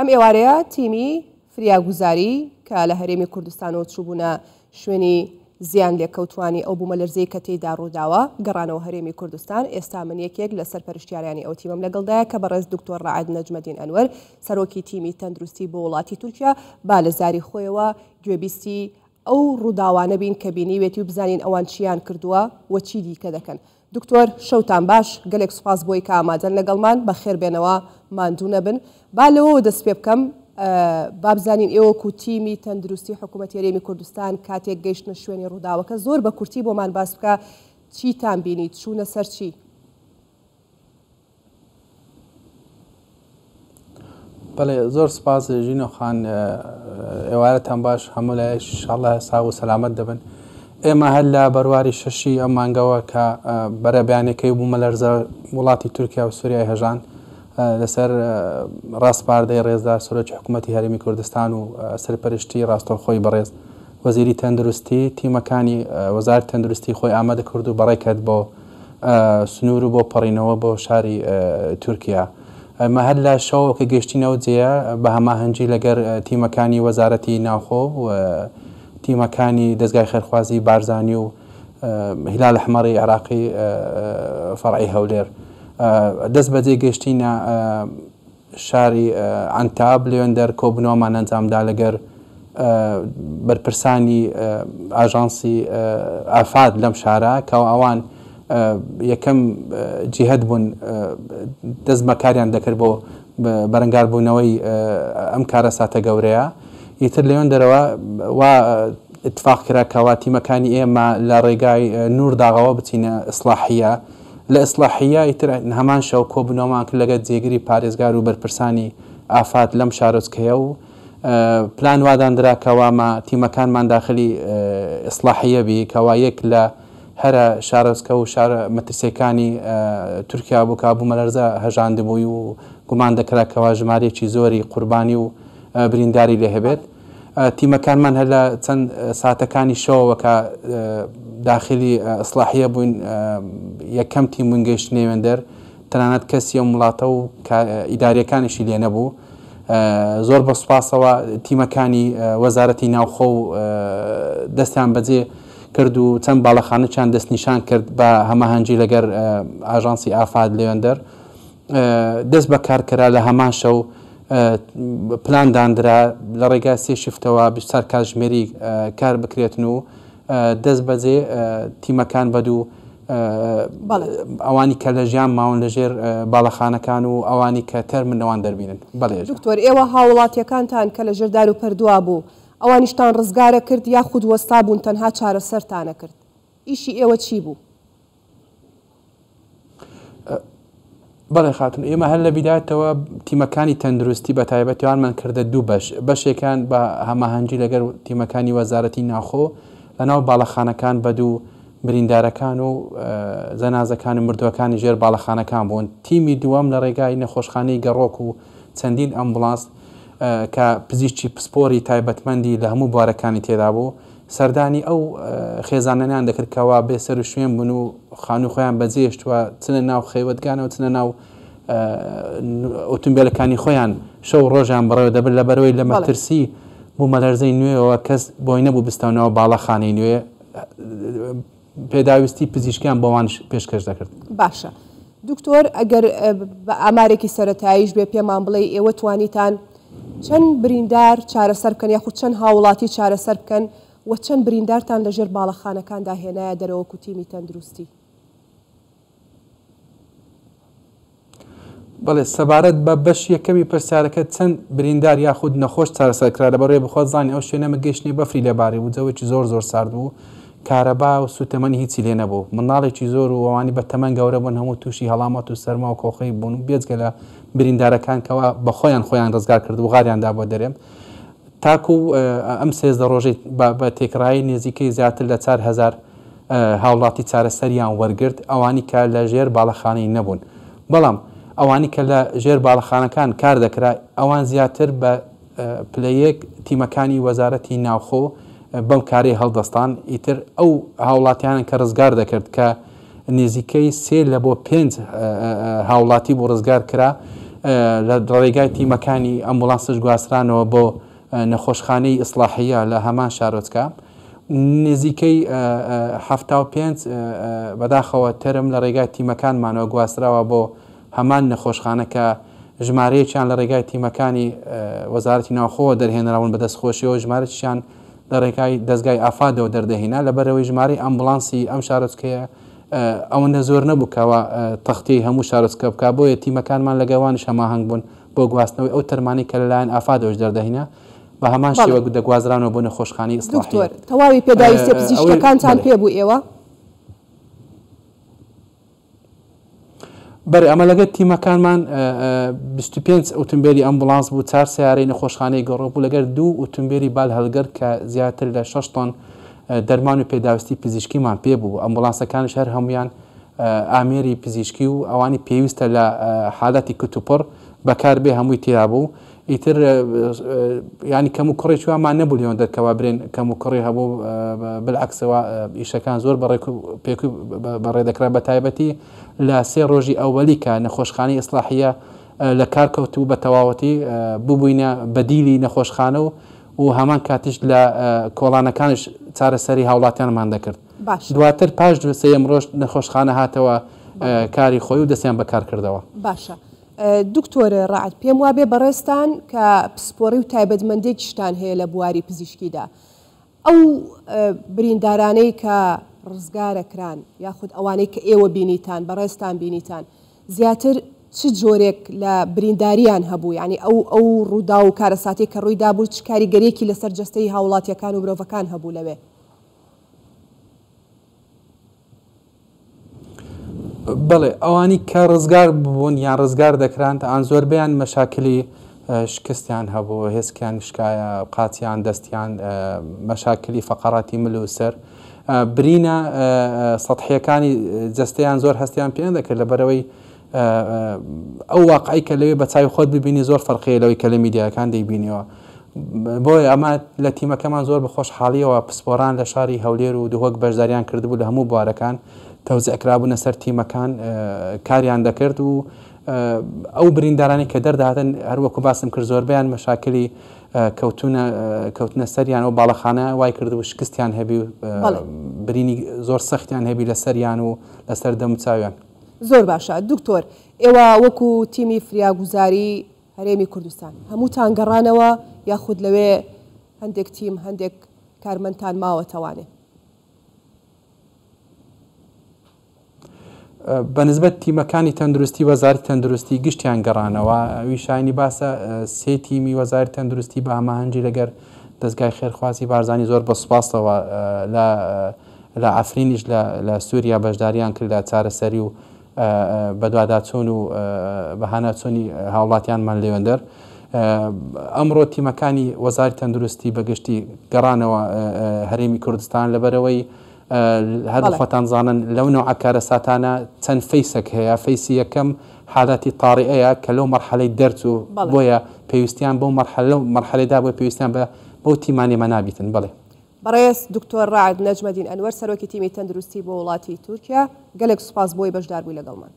ئەم ئێوارەیە تیمی فریاگوزاری کە لە هەرێمی کوردستانەوە چوبوونە شوێنی زیان لێکەوتوانی ئەو بوومە لەرزەی کە تێدا ڕووداوە گەڕانەوە هەرێمی کوردستان ئێستا من یەکێک لە سەرپەرشتیاریانی ئەو تیمم لەگەڵدایە کە بەڕێز دکتۆر ڕعاد نەجمەدین ئەنوەر سەرۆکی تیمی تەندروستی بۆ وڵاتی تورکیا با لە زاری خۆیەوە گوێبیستی ئەو ڕووداوانە بین کە بینیوێتی و بزانین ئەوان چیان کردووە وە چی دیکە دەکەن دکتۆر شەوتان باش گەلێک سوپاس بۆی کە ئامادەن لەگەڵمان بە خێربێنەوە ماندوو نەبن با لەوەەوە دەست پێ بکەم بابزانین ئێوە کوتیمی تەندروستی حکوومەت یاێمی کوردستان کاتێک گەیشتە شوێنی ڕووداوەکە زۆر بە کورتی بۆمان باس بکە چیتان بینی چوونە سەرچی بەڵێ زۆر سپاس ژینۆ خان ئێوارەتان باش هەموو لای شڵە سا و سەلامت دەبن. ئێمە هەر لە بەرواری شەشی ئەم مانگەوە کە بەرە بەیانەکەی بوومە لەرزە وڵاتی تورکیا و سووریای هەژان لەسەر ڕاستپاردەی ڕێزدار سورەکی حکوومەتتی هەرمی کوردستان و سەرپەرشتی ڕاستۆخۆی بەڕێز وەزیری تەندروستی تیمەکانی وەزار تەندروستی خۆی ئامادە کرد و بەڕێ کرد بۆ سنوور و بۆ پەڕینەوە بۆ شاری تورکیا. مەهر لە شەوە کە گەشتینەوە جەیە بە هەماهەنگی لەگەر تیمەکانی وەزارەتی ناوخۆ و تیمەکانی دەستگای خەرخوازی بارزانانی و هلال حمەڕی عراقی فڕعی هەولێر دەست بەجێ گەشتینە شاری ئەتاب لێندەر کۆبنەوەمان ئەنجامدا لەگەر بەرپرسانی ئاژانسی ئافاد لەم شارە کەوا ئەوان یەکەم جیهت بوون دەست بەکاریان دەکرد بۆ بەرەنگاربوونەوەی ئەم کارە ساتە گەورەیە ئیتر لەوێن دەرەوە اتفاق کرا کەواتی مەکانی ئێمە لە ڕێگای نورداغەوە بچینە ئسلاحە لە ئسلاحە ئیتر هەمان شەو کۆبنەوەمان کرد لەگە جێگری پارێزگار و بەرپرسانی ئافات لەم شارۆچکەیە و پلان وادانراکەوامە تیمەکانمان داخلی ئسلاحەبی کەوا یەک لە هەرە شارۆچکە و مەترسیەکانی تورکیا بوو کابوو مەلەرزە هەژاندبووی و گومان دەکراکەوا ژمارێکی زۆری قوربانی و برینداری لێ هەبێت تیمەکانمان هەر لە چەند ساتەکانی شەوەکە داخلی ئەسلاحە بووین یەکەم تیم منگەشت نێوێندەر تەنانەت کەسی ئەم وڵاتە و ئیداریەکانیشی لێ نەبوو زۆر بە سوپاسەوە تیمەکانی وەزارەتی ناوخۆ و دەستیان بەجێ کرد و چەند باڵەخانەیان دەستنیشان کرد بە هەماهەنجی لەگەر ئاژانسی ئافاد لێوێندەر دەست بەکارکرا لە هەمان شەو پلاندانرا لە ڕێگا سێ شفتەوە بیشتار کاتژمێری کار بکرێتن و دەست بەجێ تیمەکان بەدوو ئەوانی کە لە ژیان ماون لەژێر باڵەخانەکان و ئەوانی کە تەر منەوان دەبینن بەڵێ دکتۆر ئێوە هاوڵاتیەکانتان کە لە ژێردار و پەردوا بوو ئەوانیشتان ڕزگارە کرد یا خودوەستا بوون تەنها چارە سەرتانە کرد ئیشی ئێوە چی بوو بەڵێ خاتون ئێمە هەر لە بیداتەوە تیمەکانی تەندروستی بە تایبەتیانمان کردە دوو بەش بەشێکان بە هەماهەنگی لەگەر تیمەکانی وەزارەتی ناخۆ لەناو باڵەخانەکان بە دوو بریندارەکان و زەنازەکان و مردوەکانی ژێر باڵەخانەکان بوون تیمی دووەم لە ڕێگای نەخۆشخانەی گەڕۆک و چەندین ئەمبڵاس کە پزیشکی پسپۆری تایبەتمەندی لە هەموو بوارەکانی تێدا بوو سەردانی ئەو خێزانانیان دەکرد کەوا بێسەر و شوێن بوون و خانوو خۆیان بەجێشتوە چنە ناو خەیوەتگانەوە چنە ناو ئۆتمبیلەکانی خۆیان شەو ڕۆژیان بڕێوە دەبن لە بەرەوەی لە مەترسی بوو مەلەرزەی نوێەوە کەس بۆی نەبوو بستانەوە باڵەخانەی نوێ پێداویستی پزیشکیان بۆوان پێشکەش دەکرد باشە دکتۆر ئەگەر بە ئامارێکی سەتاییش بێ پێمان بڵێ ئێوە توانیتان چەند بریندار چارەسەر بکەن یاخود چەند هاوڵاتی چارەسەر بکەن و چەند بریندارتان لە ژێر باڵەخانەکاندا هێنایە دەرەوە کوتیمی تەندروستی بڵێ سەبارەت بە بەش یەکەمی پرسیارەکە چەند بریندار یاخود نەخۆش چارەسەرکرا لە بەڕێ بخۆت زانانی ئەو شوێنە مەگەشتنی بەفری لەبارەی و جەوەی زۆر زۆر سارد بوو کارەبا و سوتەمەنی هیچی لێ نەبوو مناڵێکی زۆر و ئەوانی بە تەمەەن گەورە بوون هەموو تووشی هەڵامەت و سەرما و کۆخی بوون و بێزگە لە بریندارەکان کەەوە بە خۆیان خۆیان ڕزگار کرد و غاریاندا بۆ دەرێم تاکو ئەم سێزدە ڕۆژێت بە تێکرایی نێزیکەی زیاتر لە 4هزار هاوڵاتی چارەسەریان وەرگرت ئەوانی کە لە ژێر باڵەخانەی نەبوون بەڵام ئەوانی کە لە ژێر باڵەخانەکان کار دەکرا ئەوان زیاتر بە پلەیەک تیمەکانی وەزارەتی ناوخۆ بەم کاری هەڵدەستان ئیتر ئەو هاوڵاتیانن کە ڕزگار دەکرد کە نێزیکەی سێ لە بۆ پێنج هاوڵاتی بۆ ڕزگار کرا لە ڕێگای تیمەکانی ئەمبولانسش گواسترانەوە بۆ نەخۆشخانەی ئیسلاحەیە لە هەمان شارۆچکە نزیکەی هەفتا و پێنج بەداخەوە ترم لە ڕێگای تیمەکانمانەوە گواستراوە بۆ هەمان نەخۆشخانەکە ژمارەیەیان لە ڕێگای تیمەکانی وەزارەتی ناوخۆ دەرهێنراون بە دەستخۆشیەوە ژمارەیان لە ڕێگای دەستگای ئافادەوە دەردەهێنا لەبەرەوەی ژماری ئەمبلانسی ئەم شارۆچکەیە ئەوەندە زۆر نەبووکەوە تەختی هەموو شارۆچکە بک بۆ یەتیمەکانمان لەگەوان شەماهنگ بوون بۆ گواستنەوەی ئەو تەرمانی کە لەلایەن ئافادەوەش دەردەهینە بە هەمان شێوە دەگوازرانەوە بۆ نەخۆشخانی ئسلاحتۆر تەواوی پێداویستی پزیشتەکانتان پێبوو ئێوە بەر ئەمە لەگەت تیمەکانمان 25 ئۆتمبیلی ئەمبلانس بوو چار سیارەی نەخۆشخانەی گەڕۆ بوو لەگەر دوو ئۆتمبیلی بال هەلگەر کە زیاتر لە 6 تۆن دەرمان و پێداویستی پزیشکیمان پێبوو ئەمبلانسەکانش هەر هەمویان ئامێری پزیشکی و ئەوانی پێویستە لە حالەتی کتتوپڕ بەکار بێ هەمووی تیرابوو ئیتر ینی کەم و کوڕی چوامان نەبوو لەوەن دەرکەوا برێن کەم و کوڕی هەبوو بلعکسەوە ئیشەکان زۆر بەڕێدەکرا بە تایبەتی لە سێ ڕۆژی ئەوەلیکە نەخۆشخانی ئیسلاحیە لە کارکەوت و بە تەواوەتی ببووینە بەدیلی نەخۆشخانە و و هەمان کاتیش لە کۆڵانەکانش چارەسەری هاوڵاتیانمان دەکرد دواتر پاش دوسەیەم ڕۆژ نەخۆشخانە هاتەوە کاری خۆی و دەستیان بەکار کردەوە باشە. دکتۆرە ڕعات پێم وابێ بەڕێستان کە پسپۆڕی و تایبەتمەندێک شتان هەیە لە بواری پزیشکیدا ئەو بریندارانەی کە ڕزگارەکران یاخود ئەوانەی کە ئێوە بینیتان بەڕێستان بینیتان زیاتر چ جۆرێک لە برینداریان هەبوو ینی ئەو ئەو ڕوودا و کارەساتی کە ڕوویدا بوو چ کاریگەرێکی لەسەر جستەی هاوڵاتیەکان و مرۆڤەکان هەبوو لەوێ بڵێ ئەوانی کە ڕزگار بوون یان ڕزگار دەکران تا ئەن زۆر بیان مەشاکلی شکستیان هەبوو هێزکیان شکایە قاتیان دەستیان مەشاکلی فەقەڕاتی ملوسەر برینە سەحیەکانی جستیان زۆر هەستیان پێیان دەکرد لە بەرەوەی ئەو واقعی کە لەوێ بە چای خۆت ببینی زۆر فەرقەیە لەوەی کە لە میدیاکان دەیبینیەوە بۆی ئەمە لە تیمەکەمان زۆر بەخۆش حاڵیەوە پسپۆران لە شاری هەولێر و دهۆک بەشداریان کردبوو لە هەموو بوارەکان تەوزعکرابوونە سەر تیمەکان کاریان دەکرد و ئەو بریندارانی کە دەرداتن هەروەکو باسم کرد زۆربیان مەشاکلی کەوتونە سەریان و باڵەخانە وای کردو شکستیان هەبی و برینی زۆر سەختیان هەبی لە سەریان و لەسەر دەموچاویان زۆر باشە دکتۆر ئێوە وەکو تیمی فریاگوزاری هەرێمی کوردستان هەمووتان گەڕانەوە یاخود لەوێ هەندێک تیم هەندێک کارمەندان ماوەتەوانێ بەنسبەت تیمەکانی تەندروستی وەزاری تەندروستی گشتیان گەڕانەوە ویشانی باسە سێ تیمی وەزاری تەندروستی بە ئاماهەنجی لەگەر دەستگای خێرخواستی بارزانانی زۆر بە سوپاسەوە لە ئەفرینیش لە سووریا بەشداریان کرد لە چارەسەری و بەدوادا چۆن و بەهانە چۆنی هاوڵاتیانمان لەوێندەر ئەمڕۆ تیمەکانی وەزاری تەندروستی بەگشتی گەڕانەوە هەرێمی کوردستان لەبەرەوەی هەر خۆتان زانن لەو نەوە ئاکارە ساتانە چەند فەیسێک هەیە فەیسی یەکەم حالاتی تاڕیەیە کە لەو مەرحەلەی دەرچ و بۆیە پێویستیان بۆ مەرحەل لەو مەرحەلەدا بۆ پێویستیان بە بەو تیمانی مەنابیتن بڵێ بەڕێز دکتۆر ڕعد نەجمەدین ئەنوەر سەرۆکی تیمی تەندروستی بۆ وڵاتی تورکیا گەلێک سوپاس بۆی بەشدار بووی لقلمان